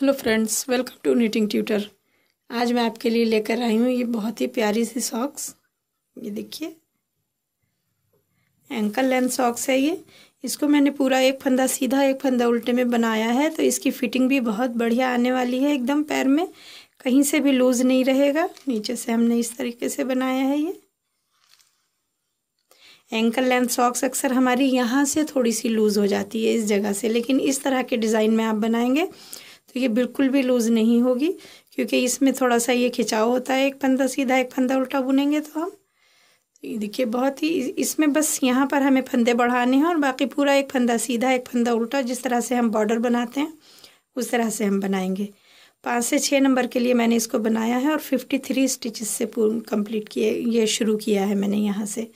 hello friends welcome to knitting tutor आज मैं आपके लिए लेकर आई हूँ ये बहुत ही प्यारी सी सॉक्स ये देखिए एंकल लेंथ सॉक्स है ये इसको मैंने पूरा एक फंदा सीधा एक फंदा उल्टे में बनाया है तो इसकी फिटिंग भी बहुत बढ़िया आने वाली है एकदम पैर में कहीं से भी लूज़ नहीं रहेगा नीचे से हमने इस तरीके से बनाया है ये एंकल लेंथ सॉक्स अक्सर हमारी यहाँ से थोड़ी सी लूज़ हो जाती है इस जगह से लेकिन इस तरह के डिज़ाइन में आप बनाएंगे ये बिल्कुल भी लूज़ नहीं होगी क्योंकि इसमें थोड़ा सा ये खिंचाव होता है एक फंदा सीधा एक फंदा उल्टा बुनेंगे तो हम तो देखिए बहुत ही इसमें बस यहाँ पर हमें फंदे बढ़ाने हैं और बाकी पूरा एक फंदा सीधा एक फंदा उल्टा जिस तरह से हम बॉर्डर बनाते हैं उस तरह से हम बनाएंगे पाँच से छः नंबर के लिए मैंने इसको बनाया है और फिफ्टी थ्री स्टिचेस से कंप्लीट किए ये शुरू किया है मैंने यहाँ से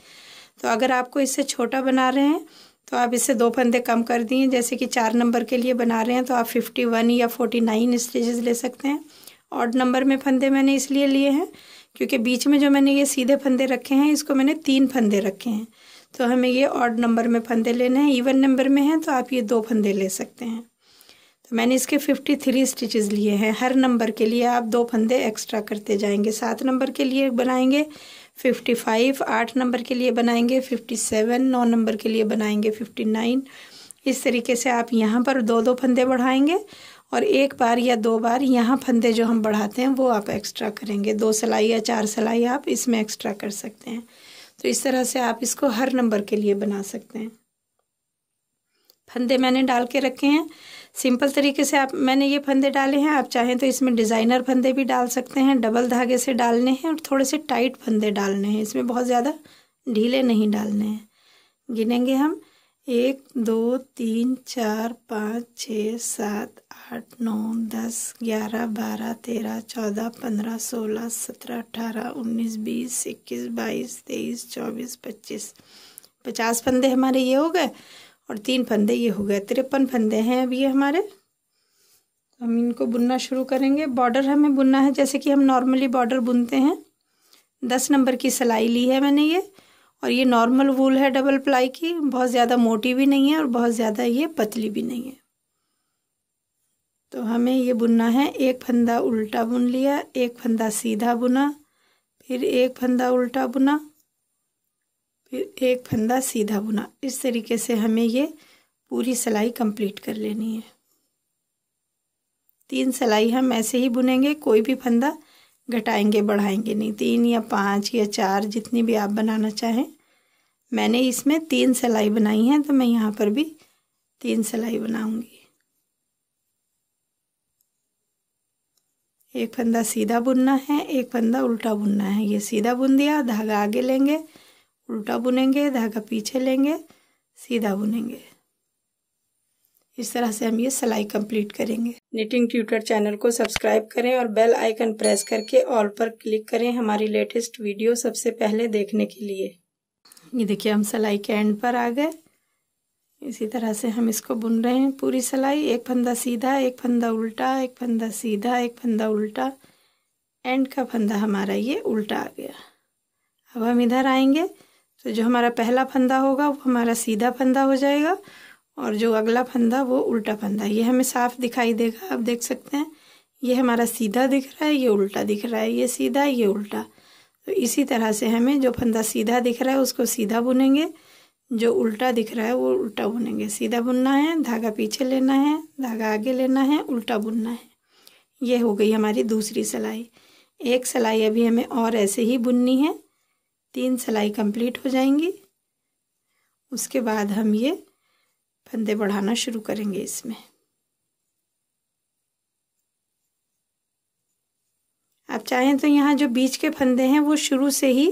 तो अगर आपको इससे छोटा बना रहे हैं तो आप इससे दो फंदे कम कर दिए जैसे कि चार नंबर के लिए बना रहे हैं तो आप फिफ्टी वन या फोर्टी नाइन स्टिचेज ले सकते हैं ऑड नंबर में फंदे मैंने इसलिए लिए हैं क्योंकि बीच में जो मैंने ये सीधे फंदे रखे हैं इसको मैंने तीन फंदे रखे हैं तो हमें ये ऑड नंबर में फंदे लेने हैं इवन नंबर में हैं तो आप ये दो फंदे ले सकते हैं तो मैंने इसके फिफ्टी थ्री स्टिचेज़ लिए हैं हर नंबर के लिए आप दो फंदे एक्स्ट्रा करते जाएंगे सात नंबर के लिए बनाएंगे फिफ्टी फाइव आठ नंबर के लिए बनाएंगे फिफ्टी सेवन नौ नंबर के लिए बनाएंगे फिफ्टी नाइन इस तरीके से आप यहाँ पर दो दो फंदे बढ़ाएंगे और एक बार या दो बार यहाँ फंदे जो हम बढ़ाते हैं वो आप एक्स्ट्रा करेंगे दो सिलाई या चार सिलाई आप इसमें एक्स्ट्रा कर सकते हैं तो इस तरह से आप इसको हर नंबर के लिए बना सकते हैं फंदे मैंने डाल के रखे हैं सिंपल तरीके से आप मैंने ये फंदे डाले हैं आप चाहें तो इसमें डिज़ाइनर फंदे भी डाल सकते हैं डबल धागे से डालने हैं और थोड़े से टाइट फंदे डालने हैं इसमें बहुत ज़्यादा ढीले नहीं डालने हैं गिनेंगे हम एक दो तीन चार पाँच छः सात आठ नौ दस ग्यारह बारह तेरह चौदह पंद्रह सोलह सत्रह अठारह उन्नीस बीस इक्कीस बाईस तेईस चौबीस पच्चीस पचास फंदे हमारे ये हो गए और तीन फंदे ये हो गए तिरपन फंदे हैं अब ये हमारे तो हम इनको बुनना शुरू करेंगे बॉर्डर हमें बुनना है जैसे कि हम नॉर्मली बॉर्डर बुनते हैं दस नंबर की सिलाई ली है मैंने ये और ये नॉर्मल वूल है डबल प्लाई की बहुत ज़्यादा मोटी भी नहीं है और बहुत ज़्यादा ये पतली भी नहीं है तो हमें ये बुनना है एक फंदा उल्टा बुन लिया एक फंदा सीधा बुना फिर एक फंदा उल्टा बुना फिर एक फंदा सीधा बुना इस तरीके से हमें ये पूरी सिलाई कंप्लीट कर लेनी है तीन सिलाई हम ऐसे ही बुनेंगे कोई भी फंदा घटाएंगे बढ़ाएंगे नहीं तीन या पाँच या चार जितनी भी आप बनाना चाहें मैंने इसमें तीन सिलाई बनाई है तो मैं यहाँ पर भी तीन सिलाई बनाऊंगी एक फंदा सीधा बुनना है एक फंदा उल्टा बुनना है ये सीधा बुन दिया धागा आगे लेंगे उल्टा बुनेंगे धागा पीछे लेंगे सीधा बुनेंगे इस तरह से हम ये सिलाई कंप्लीट करेंगे निटिंग ट्यूटर चैनल को सब्सक्राइब करें और बेल आइकन प्रेस करके ऑल पर क्लिक करें हमारी लेटेस्ट वीडियो सबसे पहले देखने के लिए ये देखिए हम सिलाई के एंड पर आ गए इसी तरह से हम इसको बुन रहे हैं पूरी सिलाई एक फंदा सीधा एक फंदा उल्टा एक फंदा सीधा एक फंदा उल्टा एंड का फंदा हमारा ये उल्टा आ गया अब हम इधर आएंगे तो जो हमारा पहला फंदा होगा वो हमारा सीधा फंदा हो जाएगा और जो अगला फंदा वो उल्टा फंदा ये हमें साफ दिखाई देगा आप देख सकते हैं ये हमारा सीधा दिख रहा है ये उल्टा दिख रहा है ये सीधा ये उल्टा तो इसी तरह से हमें जो फंदा सीधा दिख रहा है उसको सीधा बुनेंगे जो उल्टा दिख रहा है वो उल्टा बुनेंगे सीधा बुनना है धागा पीछे लेना है धागा आगे लेना है उल्टा बुनना है ये हो गई हमारी दूसरी सिलाई एक सिलाई अभी हमें और ऐसे ही बुननी है तीन सिलाई कंप्लीट हो जाएंगी उसके बाद हम ये फंदे बढ़ाना शुरू करेंगे इसमें आप चाहें तो यहाँ जो बीच के फंदे हैं वो शुरू से ही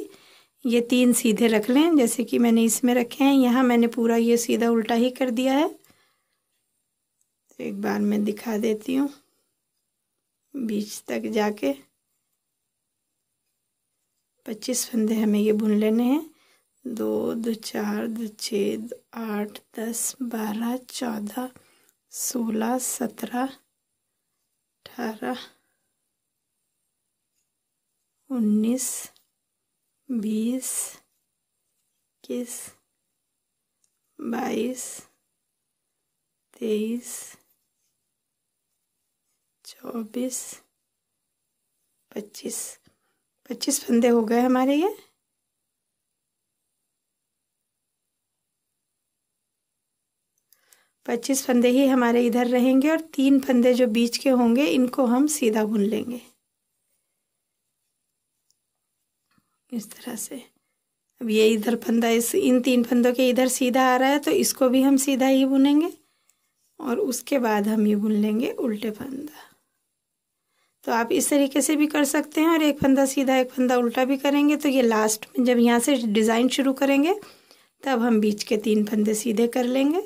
ये तीन सीधे रख लें जैसे कि मैंने इसमें रखे हैं यहाँ मैंने पूरा ये सीधा उल्टा ही कर दिया है तो एक बार मैं दिखा देती हूँ बीच तक जाके पच्चीस फंदे हमें ये बुन लेने हैं दो दो चार दो छः दो आठ दस बारह चौदह सोलह सत्रह अठारह उन्नीस बीस इक्कीस बाईस तेईस चौबीस पच्चीस पच्चीस फंदे हो गए हमारे ये पच्चीस फंदे ही हमारे इधर रहेंगे और तीन फंदे जो बीच के होंगे इनको हम सीधा बुन लेंगे इस तरह से अब ये इधर फंदा इस इन तीन फंदों के इधर सीधा आ रहा है तो इसको भी हम सीधा ही बुनेंगे और उसके बाद हम ये बुन लेंगे उल्टे फंदा तो आप इस तरीके से भी कर सकते हैं और एक फंदा सीधा एक फंदा उल्टा भी करेंगे तो ये लास्ट में जब यहाँ से डिज़ाइन शुरू करेंगे तब हम बीच के तीन फंदे सीधे कर लेंगे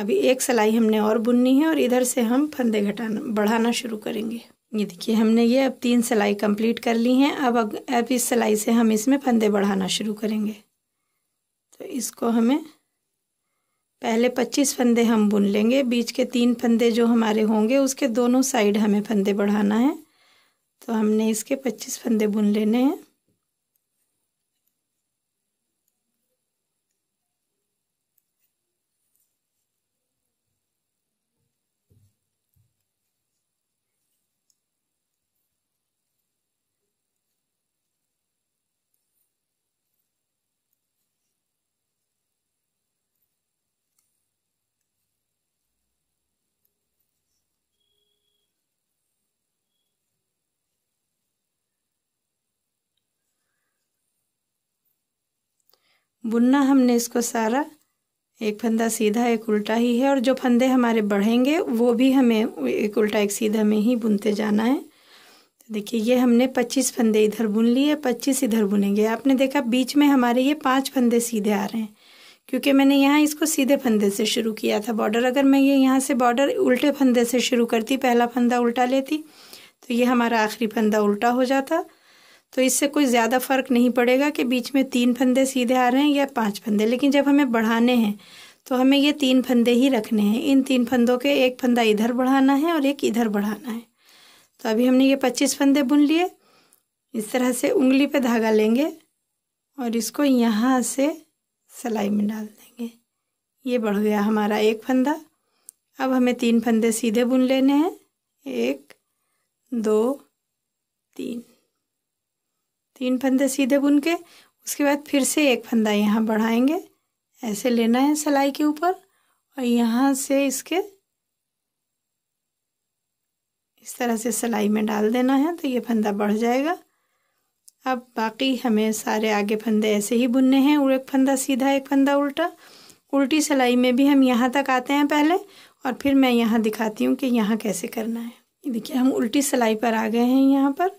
अभी एक सिलाई हमने और बुननी है और इधर से हम फंदे घटाना बढ़ाना शुरू करेंगे ये देखिए हमने ये अब तीन सिलाई कंप्लीट कर ली हैं अब अब इस सिलाई से हम इसमें फंदे बढ़ाना शुरू करेंगे तो इसको हमें पहले 25 फंदे हम बुन लेंगे बीच के तीन फंदे जो हमारे होंगे उसके दोनों साइड हमें फंदे बढ़ाना है तो हमने इसके 25 फंदे बुन लेने हैं बुनना हमने इसको सारा एक फंदा सीधा एक उल्टा ही है और जो फंदे हमारे बढ़ेंगे वो भी हमें एक उल्टा एक सीधा में ही बुनते जाना है तो देखिए ये हमने पच्चीस फंदे इधर बुन लिए पच्चीस इधर बुनेंगे आपने देखा बीच में हमारे ये पाँच फंदे सीधे आ रहे हैं क्योंकि मैंने यहाँ इसको सीधे फंदे से शुरू किया था बॉर्डर अगर मैं ये यहाँ से बॉर्डर उल्टे फंदे से शुरू करती पहला फंदा उल्टा लेती तो ये हमारा आखिरी फंदा उल्टा हो जाता तो इससे कोई ज़्यादा फर्क नहीं पड़ेगा कि बीच में तीन फंदे सीधे आ रहे हैं या पांच फंदे लेकिन जब हमें बढ़ाने हैं तो हमें ये तीन फंदे ही रखने हैं इन तीन फंदों के एक फंदा इधर बढ़ाना है और एक इधर बढ़ाना है तो अभी हमने ये पच्चीस फंदे बुन लिए इस तरह से उंगली पर धागा लेंगे और इसको यहाँ से सिलाई में डाल देंगे ये बढ़ गया हमारा एक फंदा अब हमें तीन फंदे सीधे बुन लेने हैं एक दो तीन तीन फंदे सीधे बुन के उसके बाद फिर से एक फंदा यहाँ बढ़ाएंगे ऐसे लेना है सिलाई के ऊपर और यहाँ से इसके इस तरह से सिलाई में डाल देना है तो ये फंदा बढ़ जाएगा अब बाकी हमें सारे आगे फंदे ऐसे ही बुनने हैं और एक फंदा सीधा एक फंदा उल्टा उल्टी सिलाई में भी हम यहाँ तक आते हैं पहले और फिर मैं यहाँ दिखाती हूँ कि यहाँ कैसे करना है देखिए हम उल्टी सिलाई पर आ गए हैं यहाँ पर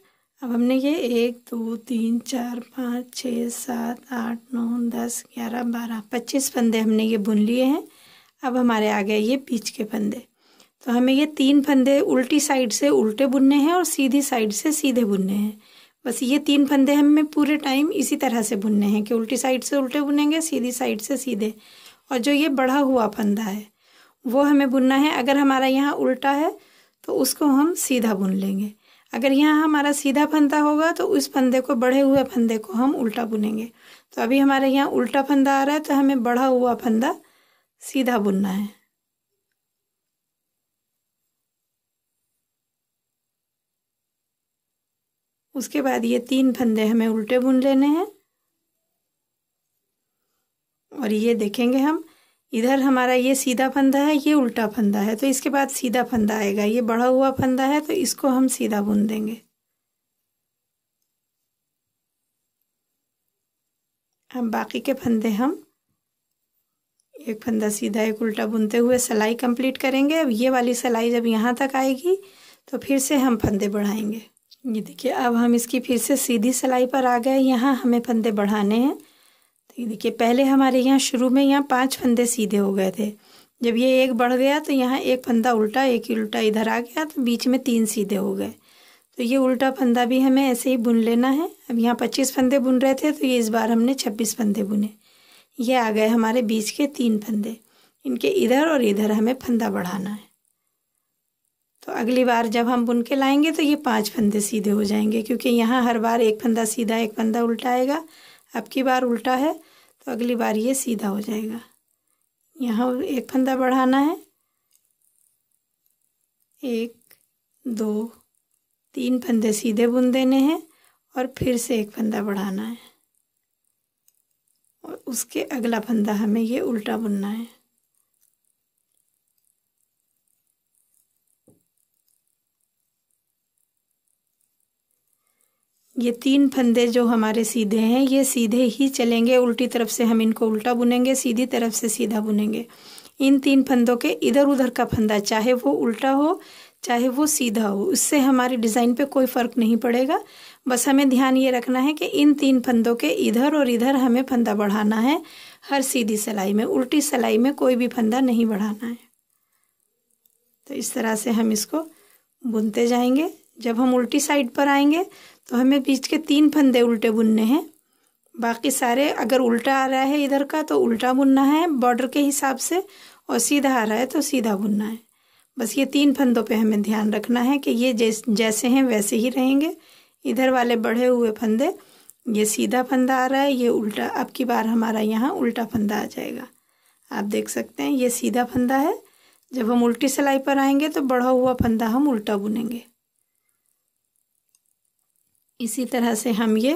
अब हमने ये एक दो तीन चार पाँच छः सात आठ नौ दस ग्यारह बारह पच्चीस फंदे हमने ये बुन लिए हैं अब हमारे आ गए ये पीछ के फंदे तो हमें ये तीन फंदे उल्टी साइड से उल्टे बुनने हैं और सीधी साइड से सीधे बुनने हैं बस ये तीन फंदे हमें पूरे टाइम इसी तरह से बुनने हैं कि उल्टी साइड से उल्टे बुनेंगे सीधी साइड से सीधे और जो ये बढ़ा हुआ फंदा है वो हमें बुनना है अगर हमारा यहाँ उल्टा है तो उसको हम सीधा बुन लेंगे अगर यहाँ हमारा सीधा फंदा होगा तो उस फंदे को बढ़े हुए फंदे को हम उल्टा बुनेंगे तो अभी हमारे यहाँ उल्टा फंदा आ रहा है तो हमें बढ़ा हुआ फंदा सीधा बुनना है उसके बाद ये तीन फंदे हमें उल्टे बुन लेने हैं और ये देखेंगे हम इधर हमारा ये सीधा फंदा है ये उल्टा फंदा है तो इसके बाद सीधा फंदा आएगा ये बढ़ा हुआ फंदा है तो इसको हम सीधा बुन देंगे अब बाकी के फंदे हम एक फंदा सीधा एक उल्टा बुनते हुए सिलाई कंप्लीट करेंगे अब ये वाली सिलाई जब यहाँ तक आएगी तो फिर से हम फंदे बढ़ाएंगे ये देखिए अब हम इसकी फिर से सीधी सिलाई पर आ गए यहाँ हमें फंदे बढ़ाने हैं ये देखिए पहले हमारे यहाँ शुरू में यहाँ पांच फंदे सीधे हो गए थे जब ये एक बढ़ गया तो यहाँ एक फंदा उल्टा एक ही उल्टा इधर आ गया तो बीच में तीन सीधे हो गए तो ये उल्टा फंदा भी हमें ऐसे ही बुन लेना है अब यहाँ पच्चीस फंदे बुन रहे थे तो ये इस बार हमने छब्बीस फंदे बुने ये आ गए हमारे बीच के तीन फंदे इनके इधर और इधर हमें फंदा बढ़ाना है तो अगली बार जब हम बुन के लाएंगे तो ये पांच फंदे सीधे हो जाएंगे क्योंकि यहाँ हर बार एक फंदा सीधा एक फंदा उल्टा आएगा अब की बार उल्टा है तो अगली बार ये सीधा हो जाएगा यहाँ एक फंदा बढ़ाना है एक दो तीन फंदे सीधे बुन देने हैं और फिर से एक फंदा बढ़ाना है और उसके अगला फंदा हमें ये उल्टा बुनना है ये तीन फंदे जो हमारे सीधे हैं ये सीधे ही चलेंगे उल्टी तरफ से हम इनको उल्टा बुनेंगे सीधी तरफ से सीधा बुनेंगे इन तीन फंदों के इधर उधर का फंदा चाहे वो उल्टा हो चाहे वो सीधा हो उससे हमारे डिज़ाइन पे कोई फ़र्क नहीं पड़ेगा बस हमें ध्यान ये रखना है कि इन तीन फंदों के इधर और इधर हमें फंदा बढ़ाना है हर सीधी सिलाई में उल्टी सिलाई में कोई भी फंदा नहीं बढ़ाना है तो इस तरह से हम इसको बुनते जाएंगे जब हम उल्टी साइड पर आएंगे तो हमें बीच के तीन फंदे उल्टे बुनने हैं बाकी सारे अगर उल्टा आ रहा है इधर का तो उल्टा बुनना है बॉर्डर के हिसाब से और सीधा आ रहा है तो सीधा बुनना है बस ये तीन फंदों पे हमें ध्यान रखना है कि ये जैस जैसे हैं वैसे ही रहेंगे इधर वाले बढ़े हुए फंदे ये सीधा फंदा आ रहा है ये उल्टा अब की बार हमारा यहाँ उल्टा फंदा आ जाएगा आप देख सकते हैं ये सीधा फंदा है जब हम उल्टी सिलाई पर आएंगे तो बढ़ा हुआ फंदा हम उल्टा बुनेंगे इसी तरह से हम ये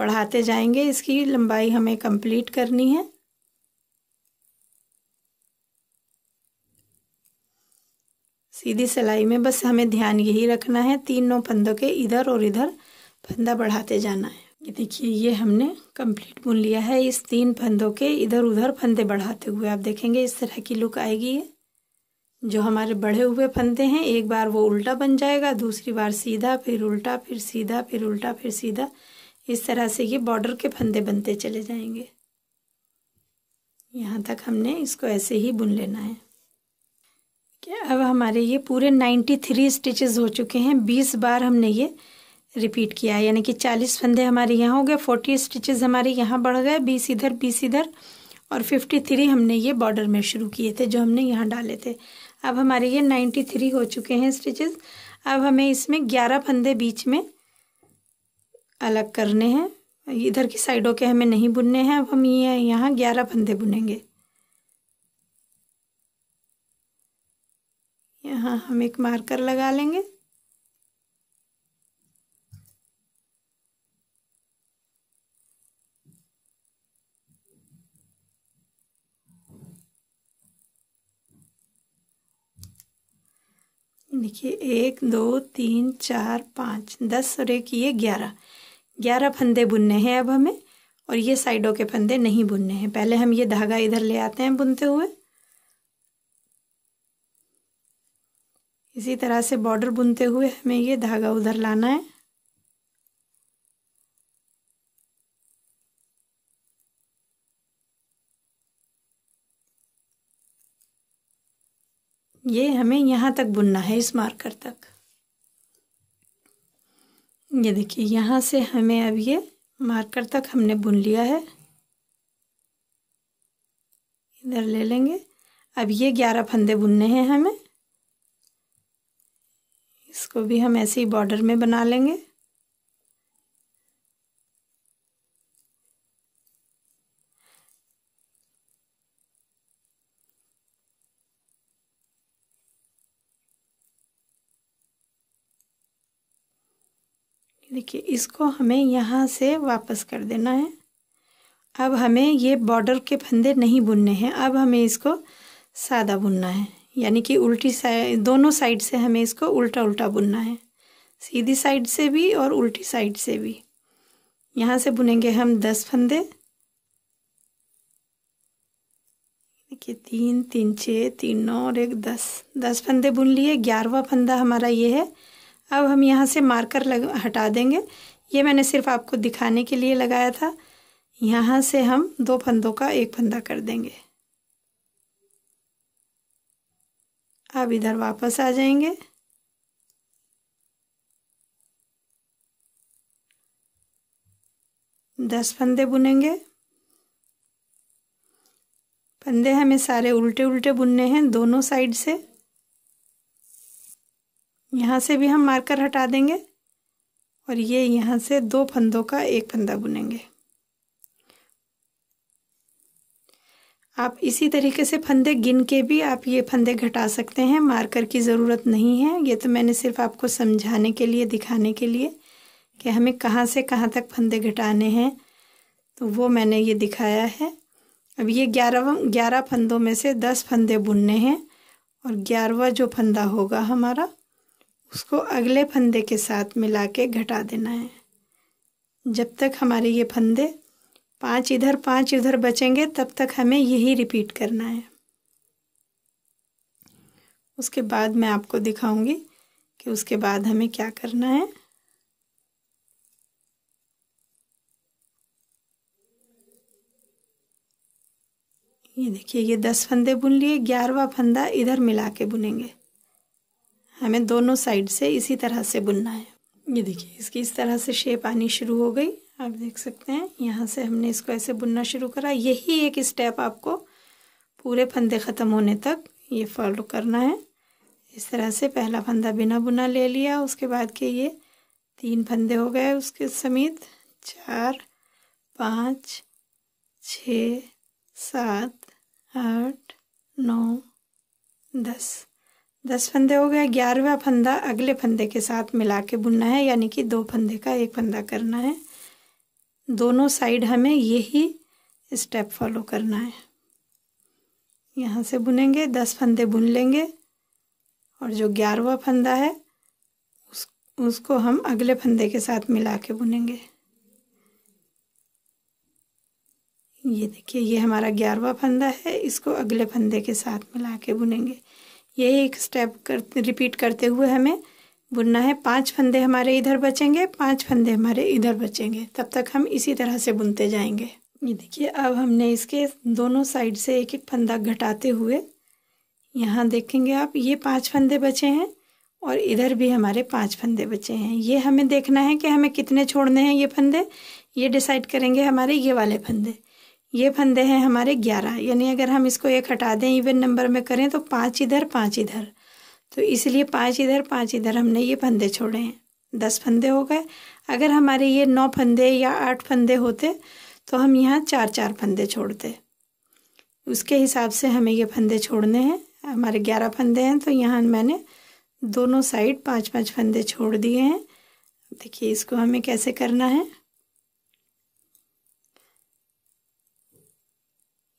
बढ़ाते जाएंगे इसकी लंबाई हमें कंप्लीट करनी है सीधी सिलाई में बस हमें ध्यान यही रखना है तीन नौ फंदों के इधर और इधर फंदा बढ़ाते जाना है ये देखिए ये हमने कंप्लीट बुन लिया है इस तीन फंदों के इधर उधर फंदे बढ़ाते हुए आप देखेंगे इस तरह की लुक आएगी है जो हमारे बढ़े हुए फंदे हैं एक बार वो उल्टा बन जाएगा दूसरी बार सीधा फिर उल्टा फिर सीधा फिर उल्टा फिर सीधा इस तरह से ये बॉर्डर के फंदे बनते चले जाएंगे यहाँ तक हमने इसको ऐसे ही बुन लेना है क्या अब हमारे ये पूरे नाइन्टी थ्री स्टिचेज हो चुके हैं बीस बार हमने ये रिपीट किया है यानी कि चालीस फंदे हमारे यहाँ हो गए फोर्टी स्टिचेज हमारे यहाँ बढ़ गए बीस इधर बीस इधर और फिफ्टी थ्री हमने ये बॉर्डर में शुरू किए थे जो हमने यहाँ डाले थे अब हमारे ये नाइन्टी थ्री हो चुके हैं स्टिचेस अब हमें इसमें ग्यारह फंदे बीच में अलग करने हैं इधर की साइडों के हमें नहीं बुनने हैं अब हम ये यहाँ ग्यारह फंदे बुनेंगे यहाँ हम एक मार्कर लगा लेंगे देखिए एक दो तीन चार पाँच दस और एक ये ग्यारह ग्यारह फंदे बुनने हैं अब हमें और ये साइडों के फंदे नहीं बुनने हैं पहले हम ये धागा इधर ले आते हैं बुनते हुए इसी तरह से बॉर्डर बुनते हुए हमें ये धागा उधर लाना है ये हमें यहाँ तक बुनना है इस मार्कर तक ये देखिए यहाँ से हमें अब ये मार्कर तक हमने बुन लिया है इधर ले लेंगे अब ये ग्यारह फंदे बुनने हैं हमें इसको भी हम ऐसे ही बॉर्डर में बना लेंगे देखिए इसको हमें यहाँ से वापस कर देना है अब हमें ये बॉर्डर के फंदे नहीं बुनने हैं अब हमें इसको सादा बुनना है यानी कि उल्टी साइड दोनों साइड से हमें इसको उल्टा उल्टा बुनना है सीधी साइड से भी और उल्टी साइड से भी यहाँ से बुनेंगे हम दस फंदे देखिए तीन तीन छः तीन नौ और एक दस दस फंदे बुन लिए ग्यारहवा फंदा हमारा ये है अब हम यहाँ से मार्कर लग हटा देंगे ये मैंने सिर्फ आपको दिखाने के लिए लगाया था यहाँ से हम दो फंदों का एक फंदा कर देंगे अब इधर वापस आ जाएंगे दस फंदे बुनेंगे फंदे हमें सारे उल्टे उल्टे बुनने हैं दोनों साइड से यहाँ से भी हम मार्कर हटा देंगे और ये यहाँ से दो फंदों का एक फंदा बुनेंगे आप इसी तरीके से फंदे गिन के भी आप ये फंदे घटा सकते हैं मार्कर की ज़रूरत नहीं है ये तो मैंने सिर्फ आपको समझाने के लिए दिखाने के लिए कि हमें कहाँ से कहाँ तक फंदे घटाने हैं तो वो मैंने ये दिखाया है अब ये ग्यारह ग्यारह फंदों में से दस फंदे बुनने हैं और ग्यारहवा जो फंदा होगा हमारा उसको अगले फंदे के साथ मिला के घटा देना है जब तक हमारे ये फंदे पांच इधर पांच उधर बचेंगे तब तक हमें यही रिपीट करना है उसके बाद मैं आपको दिखाऊंगी कि उसके बाद हमें क्या करना है ये देखिए ये दस फंदे बुन लिए ग्यारहवा फंदा इधर मिला के बुनेंगे हमें दोनों साइड से इसी तरह से बुनना है ये देखिए इसकी इस तरह से शेप आनी शुरू हो गई आप देख सकते हैं यहाँ से हमने इसको ऐसे बुनना शुरू करा यही एक स्टेप आपको पूरे फंदे ख़त्म होने तक ये फॉलो करना है इस तरह से पहला फंदा बिना बुना ले लिया उसके बाद के ये तीन फंदे हो गए उसके समेत चार पाँच छ सात आठ नौ दस दस फंदे हो गए ग्यारहवा फंदा अगले फंदे के साथ मिला के बुनना है यानी कि दो फंदे का एक फंदा करना है दोनों साइड हमें यही स्टेप फॉलो करना है यहाँ से बुनेंगे दस फंदे बुन लेंगे और जो ग्यारहवा फंदा है उस उसको हम अगले फंदे के साथ मिला के बुनेंगे ये देखिए ये हमारा ग्यारहवा फंदा है इसको अगले फंदे के साथ मिला के बुनेंगे यही एक स्टेप कर रिपीट करते हुए हमें बुनना है पांच फंदे हमारे इधर बचेंगे पांच फंदे हमारे इधर बचेंगे तब तक हम इसी तरह से बुनते जाएंगे ये देखिए अब हमने इसके दोनों साइड से एक एक फंदा घटाते हुए यहाँ देखेंगे आप ये पांच फंदे बचे हैं और इधर भी हमारे पांच फंदे बचे हैं ये हमें देखना है कि हमें कितने छोड़ने हैं ये फंदे ये डिसाइड करेंगे हमारे ये वाले फंदे ये फंदे हैं हमारे ग्यारह यानी अगर हम इसको एक हटा दें इवन नंबर में करें तो पाँच इधर पाँच इधर तो इसलिए पाँच इधर पाँच इधर हमने ये फंदे छोड़े हैं दस फंदे हो गए अगर हमारे ये नौ फंदे या आठ फंदे होते तो हम यहाँ चार चार फंदे छोड़ते उसके हिसाब से हमें ये फंदे छोड़ने हैं हमारे ग्यारह फंदे हैं तो यहाँ मैंने दोनों साइड पाँच पाँच फंदे छोड़ दिए हैं देखिए इसको हमें कैसे करना है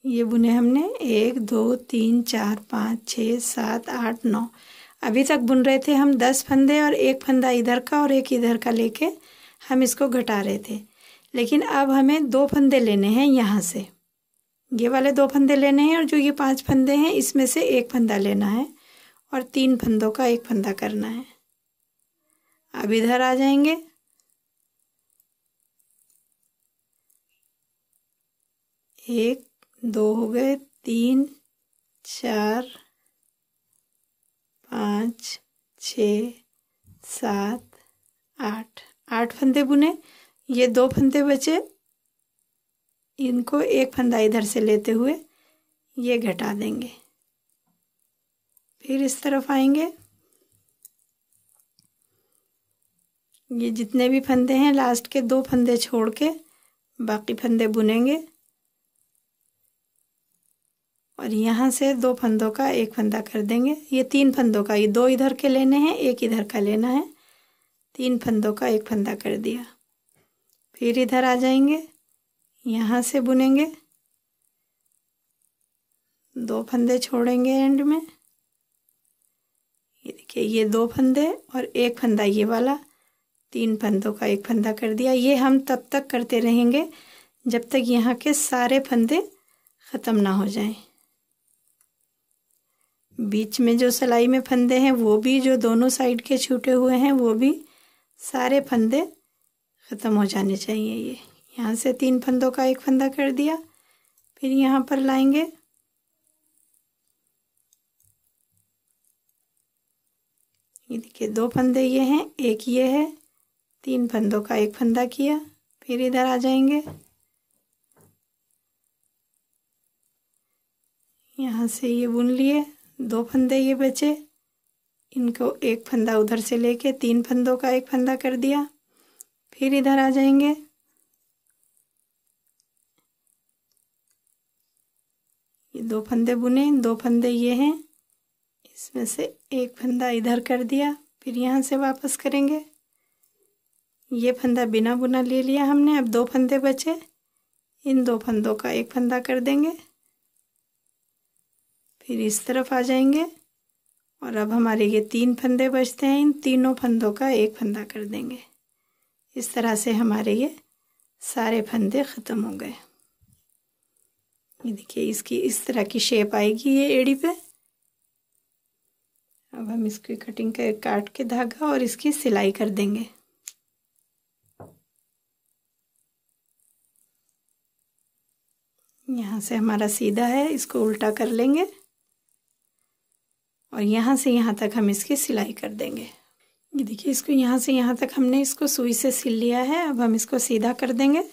ये बुने हमने एक दो तीन चार पाँच छः सात आठ नौ अभी तक बुन रहे थे हम दस फंदे और एक फंदा इधर का और एक इधर का लेके हम इसको घटा रहे थे लेकिन अब हमें दो फंदे लेने हैं यहाँ से ये वाले दो फंदे लेने हैं और जो ये पांच फंदे हैं इसमें से एक फंदा लेना है और तीन फंदों का एक फंदा करना है अब इधर आ जाएंगे एक दो हो गए तीन चार पाँच छ सात आठ आठ फंदे बुने ये दो फंदे बचे इनको एक फंदा इधर से लेते हुए ये घटा देंगे फिर इस तरफ आएंगे ये जितने भी फंदे हैं लास्ट के दो फंदे छोड़ के बाकी फंदे बुनेंगे और यहाँ से दो फंदों का एक फंदा कर देंगे ये तीन फंदों का ये दो इधर के लेने हैं एक इधर का लेना है तीन फंदों का एक फंदा कर दिया फिर इधर आ जाएंगे यहाँ से बुनेंगे दो फंदे छोड़ेंगे एंड में ये देखिए ये दो फंदे और एक फंदा ये वाला तीन फंदों का एक फंदा कर दिया ये हम तब तक करते रहेंगे जब तक यहाँ के सारे फंदे ख़त्म ना हो जाएं बीच में जो सिलाई में फंदे हैं वो भी जो दोनों साइड के छूटे हुए हैं वो भी सारे फंदे ख़त्म हो जाने चाहिए ये यहाँ से तीन फंदों का एक फंदा कर दिया फिर यहाँ पर लाएंगे ये देखिए दो फंदे ये हैं एक ये है तीन फंदों का एक फंदा किया फिर इधर आ जाएंगे यहाँ से ये बुन लिए दो फंदे ये बचे इनको एक फंदा उधर से लेके तीन फंदों का एक फंदा कर दिया फिर इधर आ जाएंगे ये दो फंदे बुने दो फंदे ये हैं इसमें से एक फंदा इधर कर दिया फिर यहाँ से वापस करेंगे ये फंदा बिना बुना ले लिया हमने अब दो फंदे बचे इन दो फंदों का एक फंदा कर देंगे फिर इस तरफ आ जाएंगे और अब हमारे ये तीन फंदे बचते हैं इन तीनों फंदों का एक फंदा कर देंगे इस तरह से हमारे ये सारे फंदे ख़त्म हो गए ये देखिए इसकी इस तरह की शेप आएगी ये एड़ी पे अब हम इसकी कटिंग कर काट के धागा और इसकी सिलाई कर देंगे यहाँ से हमारा सीधा है इसको उल्टा कर लेंगे और यहाँ से यहाँ तक हम इसकी सिलाई कर देंगे ये देखिए इसको यहाँ से यहाँ तक हमने इसको सुई से सिल लिया है अब हम इसको सीधा कर देंगे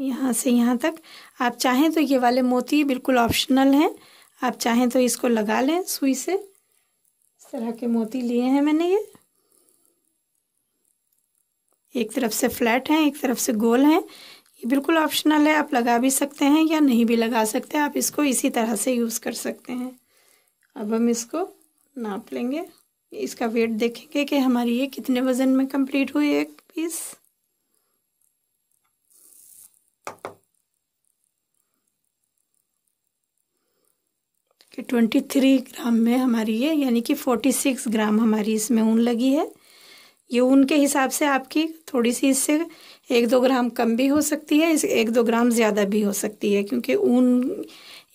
यहाँ से यहाँ तक आप चाहें तो ये वाले मोती बिल्कुल ऑप्शनल हैं आप चाहें तो इसको लगा लें सुई से इस तरह के मोती लिए हैं मैंने ये एक तरफ से फ्लैट हैं एक तरफ से गोल हैं ये बिल्कुल ऑप्शनल है आप लगा भी सकते हैं या नहीं भी लगा सकते आप इसको इसी तरह से यूज़ कर सकते हैं अब हम इसको नाप लेंगे इसका वेट देखेंगे कि हमारी ये कितने वज़न में कंप्लीट हुई एक पीस कि थ्री ग्राम में हमारी ये यानी कि फोर्टी सिक्स ग्राम हमारी इसमें ऊन लगी है ये उनके हिसाब से आपकी थोड़ी सी इससे एक दो ग्राम कम भी हो सकती है एक दो ग्राम ज़्यादा भी हो सकती है क्योंकि ऊन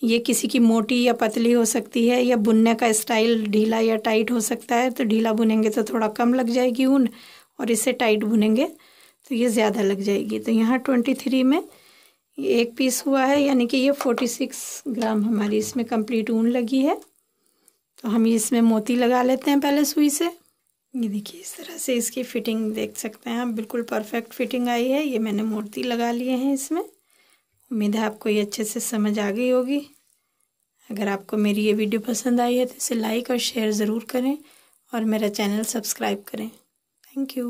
ये किसी की मोटी या पतली हो सकती है या बुनने का स्टाइल ढीला या टाइट हो सकता है तो ढीला बुनेंगे तो थोड़ा कम लग जाएगी ऊन और इससे टाइट बुनेंगे तो ये ज़्यादा लग जाएगी तो यहाँ ट्वेंटी थ्री में एक पीस हुआ है यानी कि ये फोर्टी सिक्स ग्राम हमारी इसमें कंप्लीट ऊन लगी है तो हम इसमें मोती लगा लेते हैं पहले सुई से ये देखिए इस तरह से इसकी फिटिंग देख सकते हैं आप बिल्कुल परफेक्ट फिटिंग आई है ये मैंने मोती लगा लिए हैं इसमें उम्मीद है आपको ये अच्छे से समझ आ गई होगी अगर आपको मेरी ये वीडियो पसंद आई है तो इसे लाइक और शेयर ज़रूर करें और मेरा चैनल सब्सक्राइब करें थैंक यू